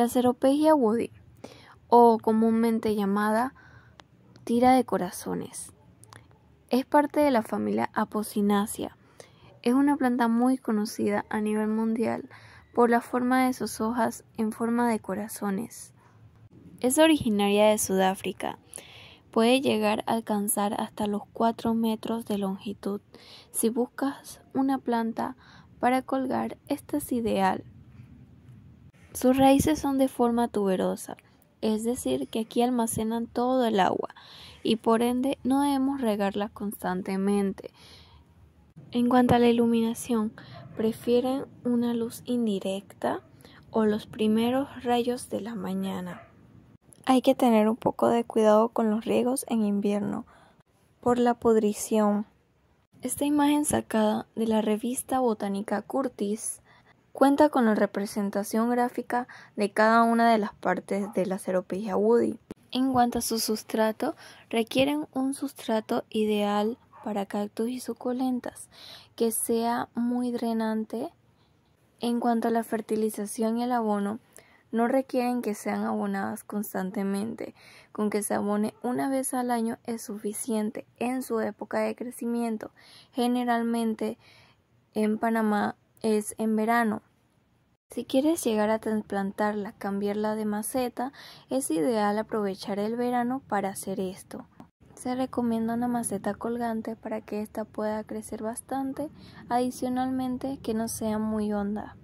La Seropegia Woody, o comúnmente llamada tira de corazones, es parte de la familia Apocinacea. Es una planta muy conocida a nivel mundial por la forma de sus hojas en forma de corazones. Es originaria de Sudáfrica. Puede llegar a alcanzar hasta los 4 metros de longitud. Si buscas una planta para colgar, esta es ideal. Sus raíces son de forma tuberosa, es decir, que aquí almacenan todo el agua y por ende no debemos regarlas constantemente. En cuanto a la iluminación, prefieren una luz indirecta o los primeros rayos de la mañana. Hay que tener un poco de cuidado con los riegos en invierno por la pudrición. Esta imagen sacada de la revista botánica Curtis Cuenta con la representación gráfica de cada una de las partes de la seropegia Woody. En cuanto a su sustrato, requieren un sustrato ideal para cactus y suculentas, que sea muy drenante. En cuanto a la fertilización y el abono, no requieren que sean abonadas constantemente, con que se abone una vez al año es suficiente en su época de crecimiento. Generalmente en Panamá es en verano. Si quieres llegar a trasplantarla, cambiarla de maceta, es ideal aprovechar el verano para hacer esto. Se recomienda una maceta colgante para que ésta pueda crecer bastante, adicionalmente que no sea muy honda.